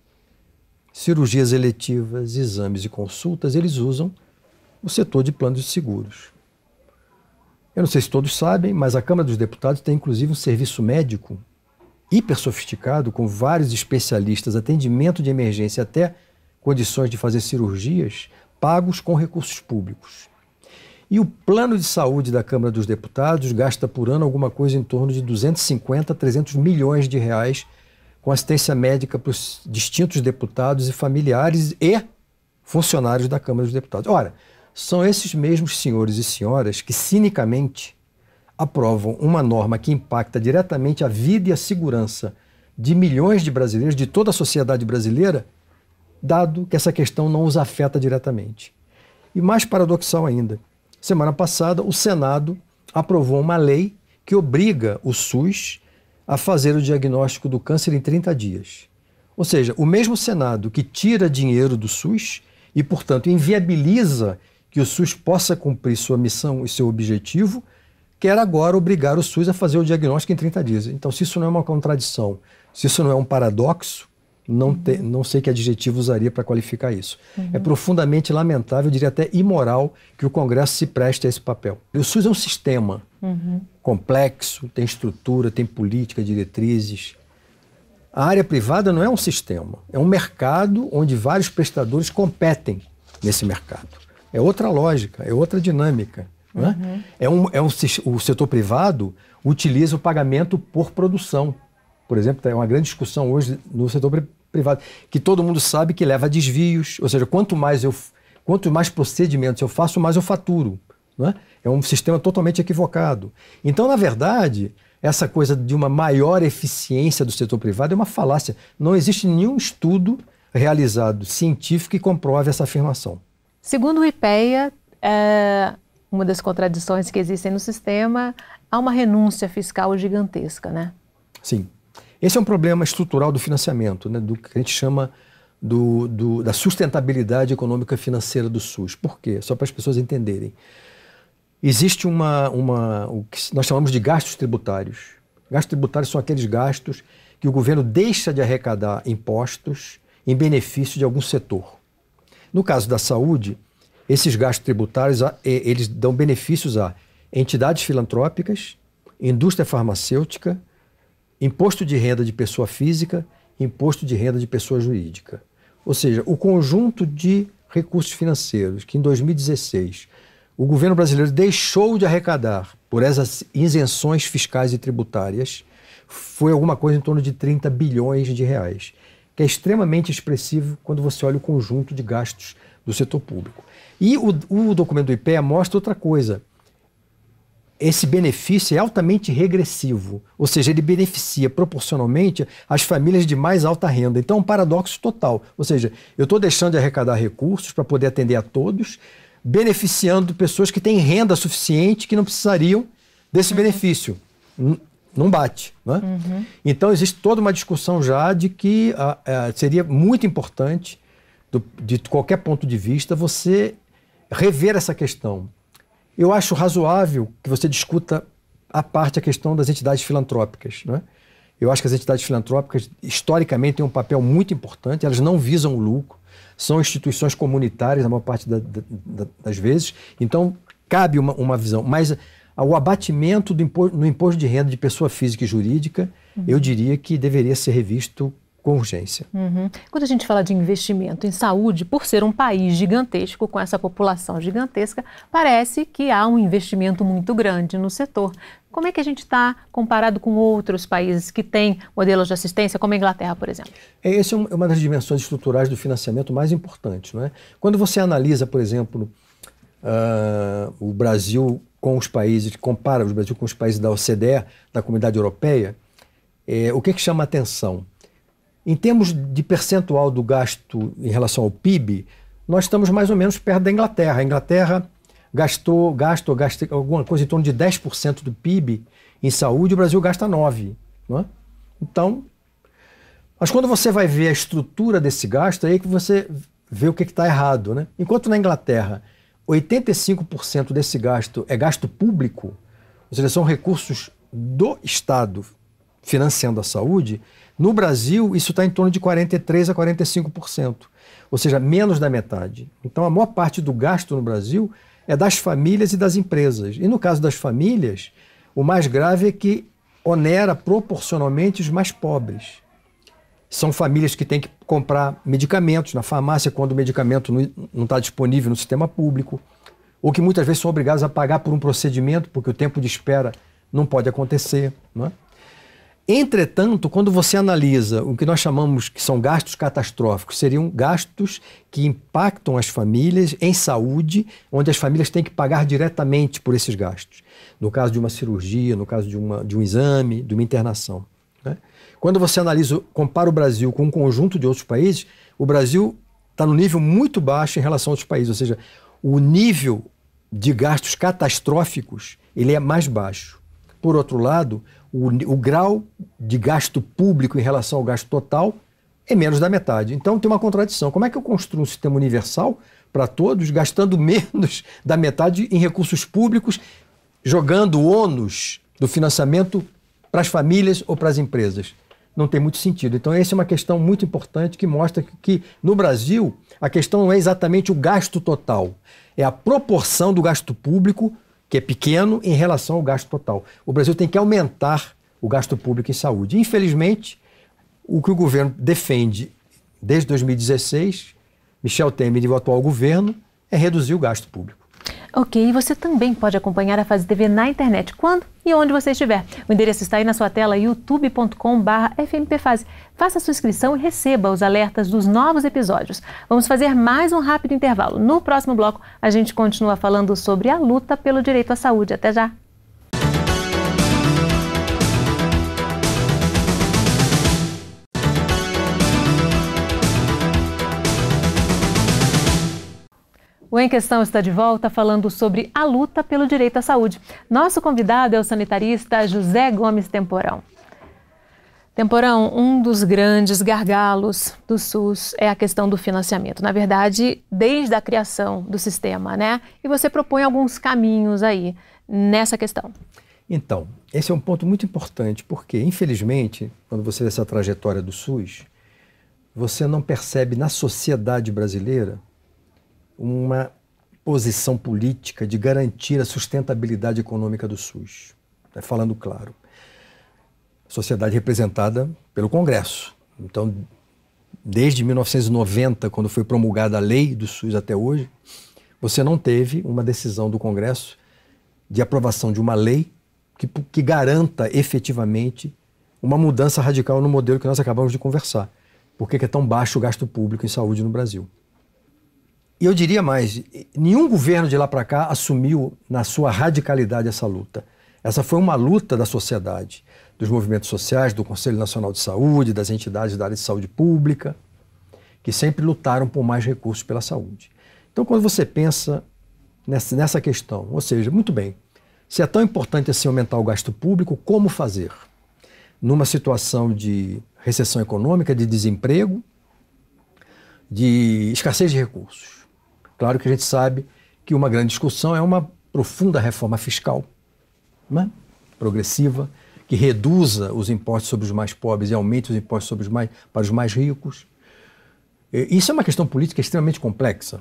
cirurgias eletivas, exames e consultas, eles usam o setor de planos de seguros. Eu não sei se todos sabem, mas a Câmara dos Deputados tem inclusive um serviço médico hiper sofisticado, com vários especialistas, atendimento de emergência, até condições de fazer cirurgias, pagos com recursos públicos. E o plano de saúde da Câmara dos Deputados gasta por ano alguma coisa em torno de 250 a 300 milhões de reais com assistência médica para os distintos deputados e familiares e funcionários da Câmara dos Deputados. Ora, são esses mesmos senhores e senhoras que cinicamente aprovam uma norma que impacta diretamente a vida e a segurança de milhões de brasileiros, de toda a sociedade brasileira, dado que essa questão não os afeta diretamente. E mais paradoxal ainda, semana passada o Senado aprovou uma lei que obriga o SUS a fazer o diagnóstico do câncer em 30 dias. Ou seja, o mesmo Senado que tira dinheiro do SUS e, portanto, inviabiliza que o SUS possa cumprir sua missão e seu objetivo, quer agora obrigar o SUS a fazer o diagnóstico em 30 dias. Então, se isso não é uma contradição, se isso não é um paradoxo, não, te, não sei que adjetivo usaria para qualificar isso. Uhum. É profundamente lamentável, eu diria até imoral, que o Congresso se preste a esse papel. O SUS é um sistema uhum. complexo, tem estrutura, tem política, diretrizes. A área privada não é um sistema, é um mercado onde vários prestadores competem nesse mercado. É outra lógica, é outra dinâmica. Né? Uhum. Né? É um, é um, o setor privado utiliza o pagamento por produção. Por exemplo, tá, é uma grande discussão hoje no setor privado, que todo mundo sabe que leva a desvios, ou seja, quanto mais eu quanto mais procedimentos eu faço, mais eu faturo. Né? É um sistema totalmente equivocado. Então, na verdade, essa coisa de uma maior eficiência do setor privado é uma falácia. Não existe nenhum estudo realizado científico que comprove essa afirmação. Segundo o IPEA, é, uma das contradições que existem no sistema, há uma renúncia fiscal gigantesca, né? Sim. Esse é um problema estrutural do financiamento, né, do que a gente chama do, do, da sustentabilidade econômica financeira do SUS. Por quê? Só para as pessoas entenderem. Existe uma, uma, o que nós chamamos de gastos tributários. Gastos tributários são aqueles gastos que o governo deixa de arrecadar impostos em benefício de algum setor. No caso da saúde, esses gastos tributários ah, eles dão benefícios a entidades filantrópicas, indústria farmacêutica, imposto de renda de pessoa física, imposto de renda de pessoa jurídica. Ou seja, o conjunto de recursos financeiros que em 2016 o governo brasileiro deixou de arrecadar por essas isenções fiscais e tributárias foi alguma coisa em torno de 30 bilhões de reais que é extremamente expressivo quando você olha o conjunto de gastos do setor público. E o, o documento do IPEA mostra outra coisa. Esse benefício é altamente regressivo, ou seja, ele beneficia proporcionalmente as famílias de mais alta renda. Então é um paradoxo total. Ou seja, eu estou deixando de arrecadar recursos para poder atender a todos, beneficiando pessoas que têm renda suficiente que não precisariam desse uhum. benefício. Hum, não bate. Né? Uhum. Então, existe toda uma discussão já de que ah, é, seria muito importante, do, de qualquer ponto de vista, você rever essa questão. Eu acho razoável que você discuta a parte a questão das entidades filantrópicas. Né? Eu acho que as entidades filantrópicas, historicamente, têm um papel muito importante, elas não visam o lucro, são instituições comunitárias, na maior parte da, da, das vezes, então cabe uma, uma visão. Mas o abatimento do imposto, no imposto de renda de pessoa física e jurídica, uhum. eu diria que deveria ser revisto com urgência. Uhum. Quando a gente fala de investimento em saúde, por ser um país gigantesco, com essa população gigantesca, parece que há um investimento muito grande no setor. Como é que a gente está comparado com outros países que têm modelos de assistência, como a Inglaterra, por exemplo? É, essa é, é uma das dimensões estruturais do financiamento mais importantes. Não é? Quando você analisa, por exemplo, uh, o Brasil com os países, compara o Brasil com os países da OCDE, da Comunidade Europeia, é, o que, que chama atenção? Em termos de percentual do gasto em relação ao PIB, nós estamos mais ou menos perto da Inglaterra. A Inglaterra gastou, gastou, gastou alguma coisa em torno de 10% do PIB em saúde, o Brasil gasta 9%. Não é? Então, mas quando você vai ver a estrutura desse gasto, é aí que você vê o que está errado. Né? Enquanto na Inglaterra 85% desse gasto é gasto público, ou seja, são recursos do Estado financiando a saúde, no Brasil isso está em torno de 43% a 45%, ou seja, menos da metade. Então a maior parte do gasto no Brasil é das famílias e das empresas. E no caso das famílias, o mais grave é que onera proporcionalmente os mais pobres. São famílias que têm que comprar medicamentos na farmácia quando o medicamento não está disponível no sistema público, ou que muitas vezes são obrigadas a pagar por um procedimento, porque o tempo de espera não pode acontecer. É? Entretanto, quando você analisa o que nós chamamos que são gastos catastróficos, seriam gastos que impactam as famílias em saúde, onde as famílias têm que pagar diretamente por esses gastos. No caso de uma cirurgia, no caso de, uma, de um exame, de uma internação. Quando você analisa, compara o Brasil com um conjunto de outros países, o Brasil está no nível muito baixo em relação a outros países, ou seja, o nível de gastos catastróficos ele é mais baixo. Por outro lado, o, o grau de gasto público em relação ao gasto total é menos da metade. Então tem uma contradição. Como é que eu construo um sistema universal para todos, gastando menos da metade em recursos públicos, jogando ônus do financiamento para as famílias ou para as empresas? não tem muito sentido. Então, essa é uma questão muito importante que mostra que, que, no Brasil, a questão não é exatamente o gasto total, é a proporção do gasto público, que é pequeno, em relação ao gasto total. O Brasil tem que aumentar o gasto público em saúde. Infelizmente, o que o governo defende desde 2016, Michel Temer e o atual governo, é reduzir o gasto público. Ok, e você também pode acompanhar a Fase TV na internet, quando e onde você estiver. O endereço está aí na sua tela, youtube.com.br fmpfase. Faça sua inscrição e receba os alertas dos novos episódios. Vamos fazer mais um rápido intervalo. No próximo bloco, a gente continua falando sobre a luta pelo direito à saúde. Até já! O Em Questão está de volta falando sobre a luta pelo direito à saúde. Nosso convidado é o sanitarista José Gomes Temporão. Temporão, um dos grandes gargalos do SUS é a questão do financiamento. Na verdade, desde a criação do sistema, né? E você propõe alguns caminhos aí nessa questão. Então, esse é um ponto muito importante, porque, infelizmente, quando você vê essa trajetória do SUS, você não percebe na sociedade brasileira uma posição política de garantir a sustentabilidade econômica do SUS. Né? Falando claro, sociedade representada pelo Congresso. Então, desde 1990, quando foi promulgada a lei do SUS até hoje, você não teve uma decisão do Congresso de aprovação de uma lei que, que garanta efetivamente uma mudança radical no modelo que nós acabamos de conversar. Por que é tão baixo o gasto público em saúde no Brasil? E eu diria mais: nenhum governo de lá para cá assumiu na sua radicalidade essa luta. Essa foi uma luta da sociedade, dos movimentos sociais, do Conselho Nacional de Saúde, das entidades da área de saúde pública, que sempre lutaram por mais recursos pela saúde. Então, quando você pensa nessa, nessa questão, ou seja, muito bem, se é tão importante assim aumentar o gasto público, como fazer? Numa situação de recessão econômica, de desemprego, de escassez de recursos. Claro que a gente sabe que uma grande discussão é uma profunda reforma fiscal, né? progressiva, que reduza os impostos sobre os mais pobres e aumente os impostos sobre os mais, para os mais ricos. Isso é uma questão política extremamente complexa.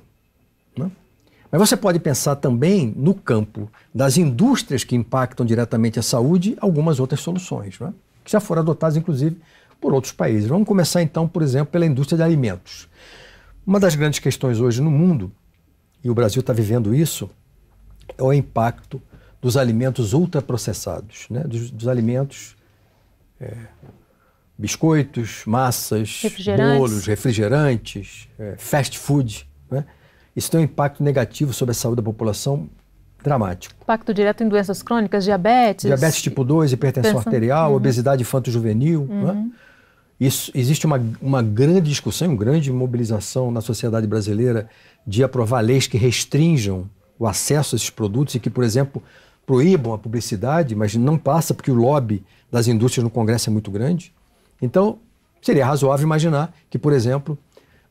Né? Mas você pode pensar também no campo das indústrias que impactam diretamente a saúde, algumas outras soluções, né? que já foram adotadas, inclusive, por outros países. Vamos começar, então, por exemplo, pela indústria de alimentos. Uma das grandes questões hoje no mundo e o Brasil está vivendo isso, é o impacto dos alimentos ultraprocessados, né? dos, dos alimentos, é, biscoitos, massas, refrigerantes. bolos, refrigerantes, é, fast food. Né? Isso tem um impacto negativo sobre a saúde da população dramático. Impacto direto em doenças crônicas, diabetes. Diabetes tipo 2, hipertensão arterial, uhum. obesidade infanto-juvenil. Né? Uhum. Né? Isso, existe uma, uma grande discussão, uma grande mobilização na sociedade brasileira de aprovar leis que restringam o acesso a esses produtos e que, por exemplo, proíbam a publicidade, mas não passa porque o lobby das indústrias no Congresso é muito grande. Então, seria razoável imaginar que, por exemplo,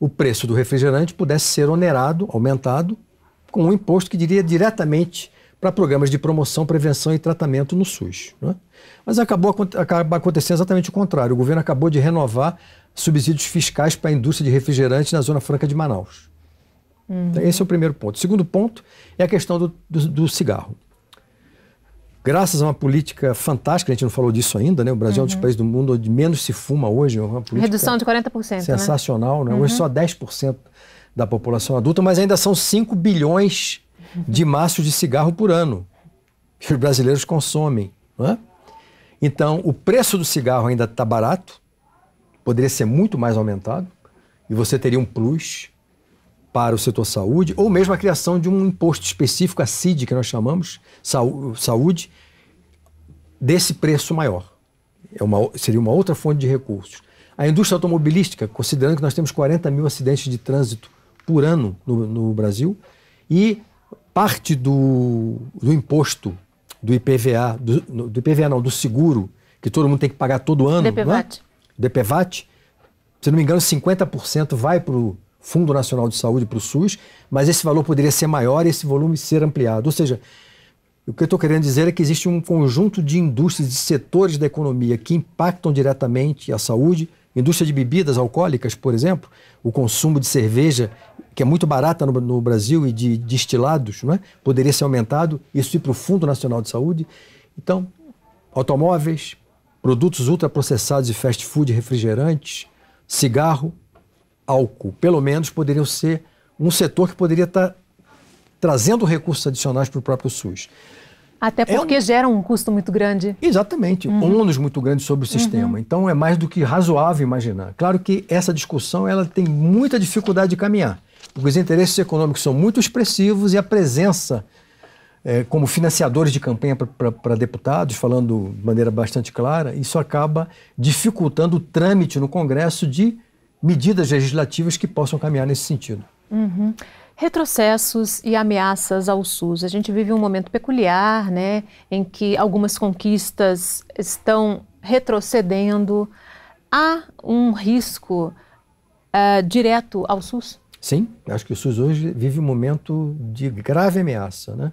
o preço do refrigerante pudesse ser onerado, aumentado, com um imposto que diria diretamente para programas de promoção, prevenção e tratamento no SUS. Né? Mas acabou acaba acontecendo exatamente o contrário. O governo acabou de renovar subsídios fiscais para a indústria de refrigerante na Zona Franca de Manaus. Uhum. Então, esse é o primeiro ponto. O segundo ponto é a questão do, do, do cigarro graças a uma política fantástica, a gente não falou disso ainda, né? O Brasil uhum. é um dos uhum. países do mundo onde menos se fuma hoje. É uma Redução de 40%. Né? Sensacional, né? né? Uhum. Hoje só 10% da população adulta, mas ainda são 5 bilhões de maços de cigarro por ano que os brasileiros consomem. É? Então, o preço do cigarro ainda está barato, poderia ser muito mais aumentado, e você teria um plus para o setor saúde, ou mesmo a criação de um imposto específico, a CID, que nós chamamos, saúde, desse preço maior. É uma, seria uma outra fonte de recursos. A indústria automobilística, considerando que nós temos 40 mil acidentes de trânsito por ano no, no Brasil, e parte do, do imposto do IPVA, do, do, IPVA não, do seguro, que todo mundo tem que pagar todo ano, DPVAT. É? Né? DPVAT, se não me engano, 50% vai para o Fundo Nacional de Saúde, para o SUS, mas esse valor poderia ser maior e esse volume ser ampliado. Ou seja, o que eu estou querendo dizer é que existe um conjunto de indústrias, de setores da economia que impactam diretamente a saúde, Indústria de bebidas alcoólicas, por exemplo, o consumo de cerveja, que é muito barata no, no Brasil, e de destilados, não é? poderia ser aumentado, isso ir para o Fundo Nacional de Saúde. Então, automóveis, produtos ultraprocessados e fast food, refrigerantes, cigarro, álcool, pelo menos poderiam ser um setor que poderia estar tá trazendo recursos adicionais para o próprio SUS. Até é porque é um... gera um custo muito grande. Exatamente, uhum. um ônus muito grande sobre o sistema. Uhum. Então é mais do que razoável imaginar. Claro que essa discussão ela tem muita dificuldade de caminhar, porque os interesses econômicos são muito expressivos e a presença é, como financiadores de campanha para deputados, falando de maneira bastante clara, isso acaba dificultando o trâmite no Congresso de medidas legislativas que possam caminhar nesse sentido. Uhum. Retrocessos e ameaças ao SUS. A gente vive um momento peculiar, né, em que algumas conquistas estão retrocedendo. Há um risco uh, direto ao SUS? Sim, acho que o SUS hoje vive um momento de grave ameaça, né?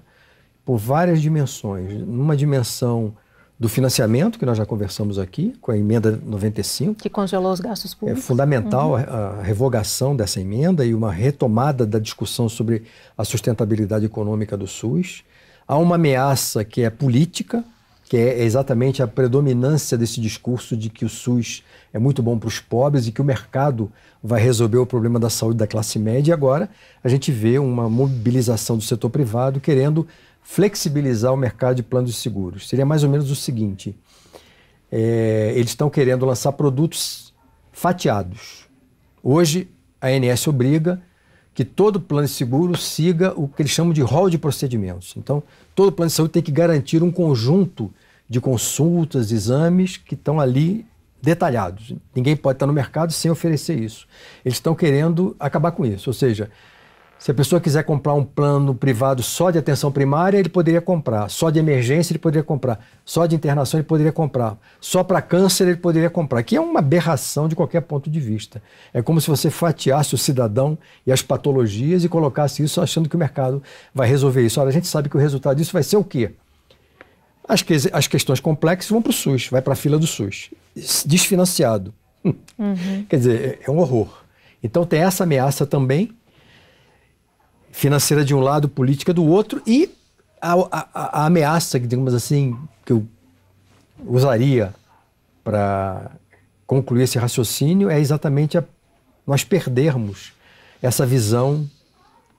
por várias dimensões. Numa dimensão do financiamento, que nós já conversamos aqui, com a emenda 95. Que congelou os gastos é públicos. É fundamental uhum. a, a revogação dessa emenda e uma retomada da discussão sobre a sustentabilidade econômica do SUS. Há uma ameaça que é política, que é exatamente a predominância desse discurso de que o SUS é muito bom para os pobres e que o mercado vai resolver o problema da saúde da classe média. E agora a gente vê uma mobilização do setor privado querendo flexibilizar o mercado de planos de seguros. Seria mais ou menos o seguinte: é, eles estão querendo lançar produtos fatiados. Hoje, a ANS obriga que todo plano de seguro siga o que eles chamam de rol de procedimentos. Então, todo plano de saúde tem que garantir um conjunto de consultas, exames que estão ali detalhados. Ninguém pode estar no mercado sem oferecer isso. Eles estão querendo acabar com isso, ou seja, se a pessoa quiser comprar um plano privado só de atenção primária, ele poderia comprar. Só de emergência, ele poderia comprar. Só de internação, ele poderia comprar. Só para câncer, ele poderia comprar. Que é uma aberração de qualquer ponto de vista. É como se você fatiasse o cidadão e as patologias e colocasse isso achando que o mercado vai resolver isso. Olha, a gente sabe que o resultado disso vai ser o quê? As, que as questões complexas vão para o SUS, vai para a fila do SUS. Desfinanciado. Uhum. Quer dizer, é, é um horror. Então tem essa ameaça também financeira de um lado, política do outro, e a, a, a ameaça, digamos assim, que eu usaria para concluir esse raciocínio é exatamente a, nós perdermos essa visão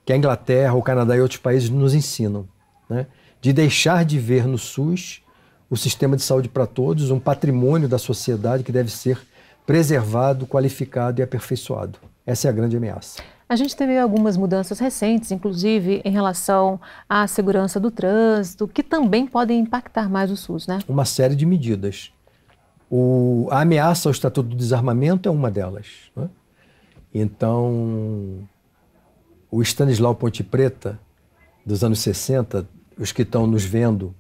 que a Inglaterra, o Canadá e outros países nos ensinam, né? de deixar de ver no SUS o sistema de saúde para todos, um patrimônio da sociedade que deve ser preservado, qualificado e aperfeiçoado. Essa é a grande ameaça. A gente teve algumas mudanças recentes, inclusive em relação à segurança do trânsito, que também podem impactar mais o SUS, né? Uma série de medidas. O, a ameaça ao Estatuto do Desarmamento é uma delas. Né? Então, o Stanislau Ponte Preta, dos anos 60, os que estão nos vendo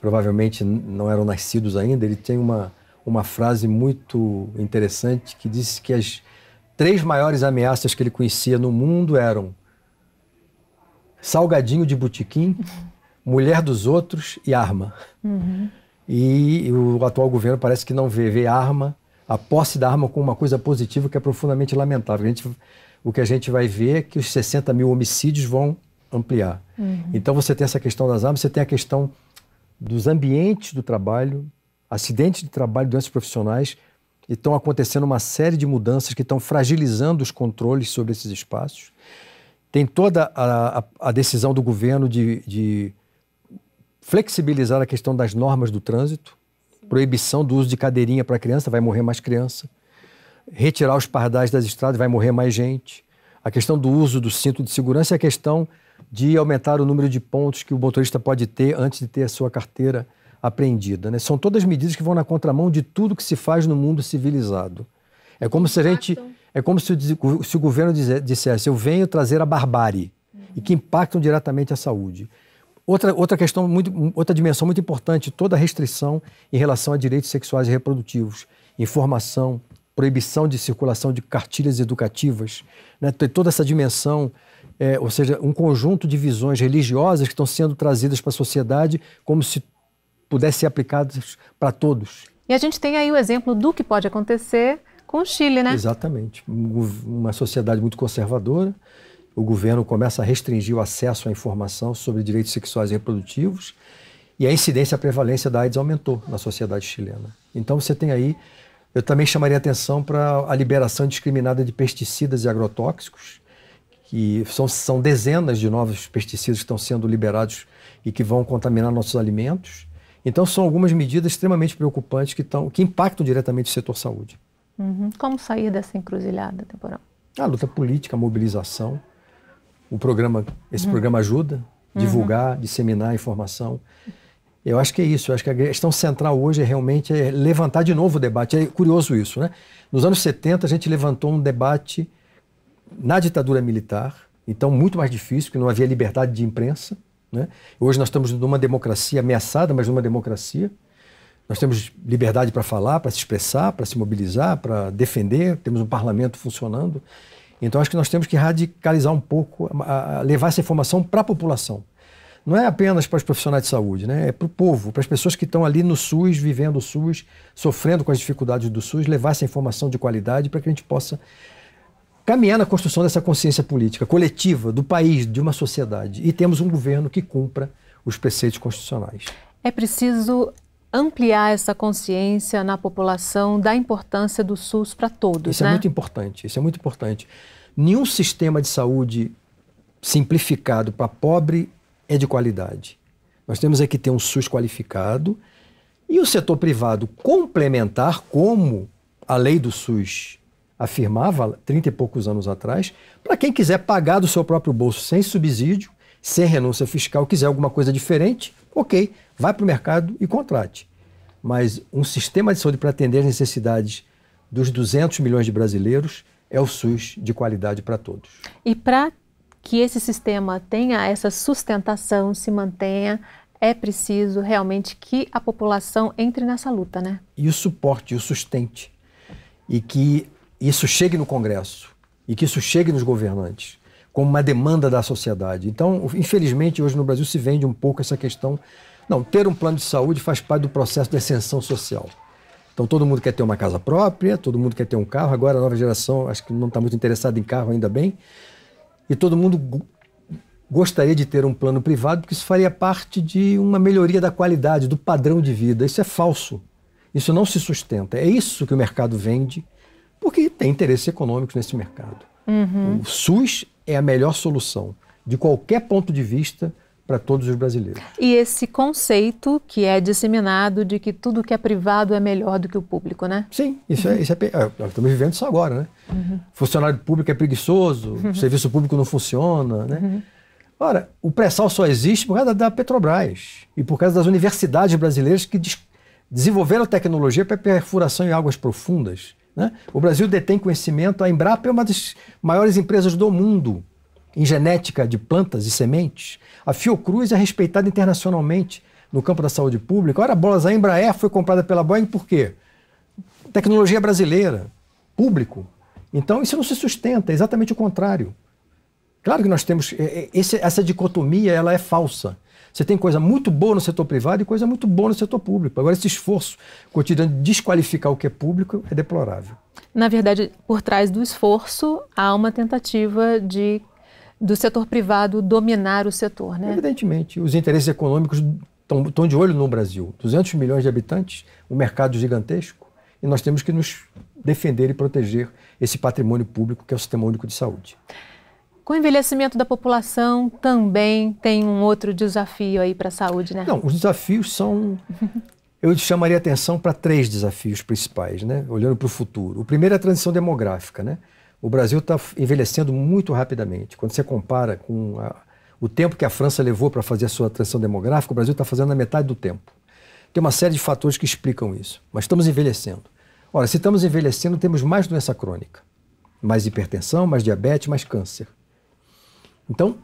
provavelmente não eram nascidos ainda, ele tem uma, uma frase muito interessante que disse que as três maiores ameaças que ele conhecia no mundo eram salgadinho de botequim, uhum. mulher dos outros e arma. Uhum. E o atual governo parece que não vê, vê arma, a posse da arma como uma coisa positiva que é profundamente lamentável. Gente, o que a gente vai ver é que os 60 mil homicídios vão ampliar. Uhum. Então você tem essa questão das armas, você tem a questão dos ambientes do trabalho, acidentes de trabalho, doenças profissionais, e estão acontecendo uma série de mudanças que estão fragilizando os controles sobre esses espaços. Tem toda a, a, a decisão do governo de, de, flexibilizar a questão das normas do trânsito, proibição do uso de cadeirinha para criança, vai morrer mais criança. Retirar os pardais das estradas, vai morrer mais gente. A questão do uso do cinto de segurança e a questão de aumentar o número de pontos que o motorista pode ter antes de ter a sua carteira apreendida. Né? São todas medidas que vão na contramão de tudo que se faz no mundo civilizado. É como se a gente. É como se o, se o governo dissesse: eu venho trazer a barbárie, uhum. e que impactam diretamente a saúde. Outra, outra questão, muito, outra dimensão muito importante: toda restrição em relação a direitos sexuais e reprodutivos, informação, proibição de circulação de cartilhas educativas, né? toda essa dimensão, é, ou seja, um conjunto de visões religiosas que estão sendo trazidas para a sociedade como se pudesse ser aplicados para todos. E a gente tem aí o exemplo do que pode acontecer com o Chile, né? Exatamente. Uma sociedade muito conservadora, o governo começa a restringir o acesso à informação sobre direitos sexuais e reprodutivos e a incidência e a prevalência da AIDS aumentou na sociedade chilena. Então você tem aí, eu também chamaria atenção para a liberação discriminada de pesticidas e agrotóxicos, que são, são dezenas de novos pesticidas que estão sendo liberados e que vão contaminar nossos alimentos. Então, são algumas medidas extremamente preocupantes que, tão, que impactam diretamente o setor saúde. Uhum. Como sair dessa encruzilhada temporal? A luta política, a mobilização. O programa, esse uhum. programa ajuda a uhum. divulgar, uhum. disseminar a informação. Eu acho que é isso. Eu acho que a questão central hoje é realmente é levantar de novo o debate. É curioso isso, né? Nos anos 70, a gente levantou um debate na ditadura militar, então muito mais difícil, porque não havia liberdade de imprensa. Né? Hoje nós estamos numa democracia ameaçada, mas numa democracia. Nós temos liberdade para falar, para se expressar, para se mobilizar, para defender, temos um parlamento funcionando. Então acho que nós temos que radicalizar um pouco, levar essa informação para a população. Não é apenas para os profissionais de saúde, né? é para o povo, para as pessoas que estão ali no SUS, vivendo o SUS, sofrendo com as dificuldades do SUS, levar essa informação de qualidade para que a gente possa caminhar na construção dessa consciência política coletiva do país, de uma sociedade, e temos um governo que cumpra os preceitos constitucionais. É preciso ampliar essa consciência na população da importância do SUS para todos. Isso é né? é muito importante. Isso é muito importante. Nenhum sistema de saúde simplificado para pobre é de qualidade. Nós temos é que ter um SUS qualificado e o setor privado complementar, como a lei do SUS afirmava 30 e poucos anos atrás, para quem quiser pagar do seu próprio bolso sem subsídio, sem renúncia fiscal, quiser alguma coisa diferente, ok, vai para o mercado e contrate. Mas um sistema de saúde para atender as necessidades dos 200 milhões de brasileiros é o SUS de qualidade para todos. E para que esse sistema tenha essa sustentação, se mantenha, é preciso realmente que a população entre nessa luta, né? E o suporte, o sustente. E que isso chegue no Congresso e que isso chegue nos governantes como uma demanda da sociedade. Então, infelizmente, hoje no Brasil se vende um pouco essa questão. Não, ter um plano de saúde faz parte do processo de ascensão social. Então, todo mundo quer ter uma casa própria, todo mundo quer ter um carro. Agora, a nova geração acho que não está muito interessada em carro, ainda bem. E todo mundo gostaria de ter um plano privado, porque isso faria parte de uma melhoria da qualidade, do padrão de vida. Isso é falso. Isso não se sustenta. É isso que o mercado vende porque tem interesses econômicos nesse mercado. Uhum. O SUS é a melhor solução, de qualquer ponto de vista, para todos os brasileiros. E esse conceito que é disseminado de que tudo que é privado é melhor do que o público, né? Sim, isso é, uhum. é, isso é, nós estamos vivendo isso agora, né? Uhum. Funcionário público é preguiçoso, uhum. serviço público não funciona, né? Uhum. Ora, o pré-sal só existe por causa da Petrobras e por causa das universidades brasileiras que des desenvolveram tecnologia para perfuração em águas profundas né? O Brasil detém conhecimento, a Embrapa é uma das maiores empresas do mundo em genética de plantas e sementes. A Fiocruz é respeitada internacionalmente no campo da saúde pública. Ora, bolas, a Embraer foi comprada pela Boeing por quê? Tecnologia brasileira, público. Então isso não se sustenta, é exatamente o contrário. Claro que nós temos é, é, essa dicotomia, ela é falsa. Você tem coisa muito boa no setor privado e coisa muito boa no setor público. Agora, esse esforço cotidiano de desqualificar o que é público é deplorável. Na verdade, por trás do esforço há uma tentativa de do setor privado dominar o setor, né? Evidentemente, os interesses econômicos estão de olho no Brasil. 200 milhões de habitantes, um mercado gigantesco, e nós temos que nos defender e proteger esse patrimônio público que é o Sistema Único de Saúde. Com o envelhecimento da população, também tem um outro desafio aí para a saúde, né? Não, os desafios são. Eu chamaria atenção para três desafios principais, né? Olhando para o futuro. O primeiro é a transição demográfica, né? O Brasil está envelhecendo muito rapidamente. Quando você compara com a, o tempo que a França levou para fazer a sua transição demográfica, o Brasil está fazendo na metade do tempo. Tem uma série de fatores que explicam isso, mas estamos envelhecendo. Ora, se estamos envelhecendo, temos mais doença crônica, mais hipertensão, mais diabetes, mais câncer. Então,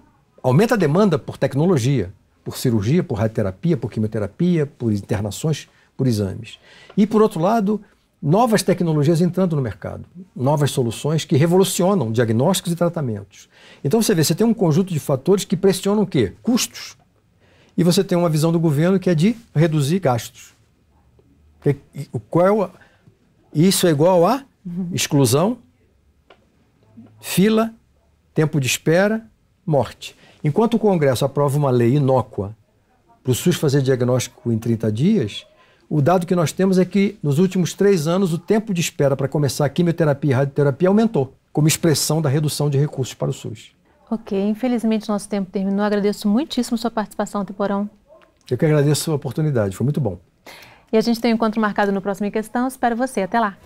aumenta a demanda por tecnologia, por cirurgia, por radioterapia, por quimioterapia, por internações, por exames. E, por outro lado, novas tecnologias entrando no mercado, novas soluções que revolucionam diagnósticos e tratamentos. Então você vê, você tem um conjunto de fatores que pressionam o quê? Custos. E você tem uma visão do governo que é de reduzir gastos. Qual é Isso é igual a uhum. exclusão, fila, tempo de espera, morte. Enquanto o Congresso aprova uma lei inócua para o SUS fazer diagnóstico em 30 dias, o dado que nós temos é que nos últimos três anos o tempo de espera para começar a quimioterapia e radioterapia aumentou, como expressão da redução de recursos para o SUS. Ok, infelizmente nosso tempo terminou. Agradeço muitíssimo sua participação, Temporão. Eu que agradeço a oportunidade, foi muito bom. E a gente tem um encontro marcado no próximo Em Questão. Espero você. Até lá.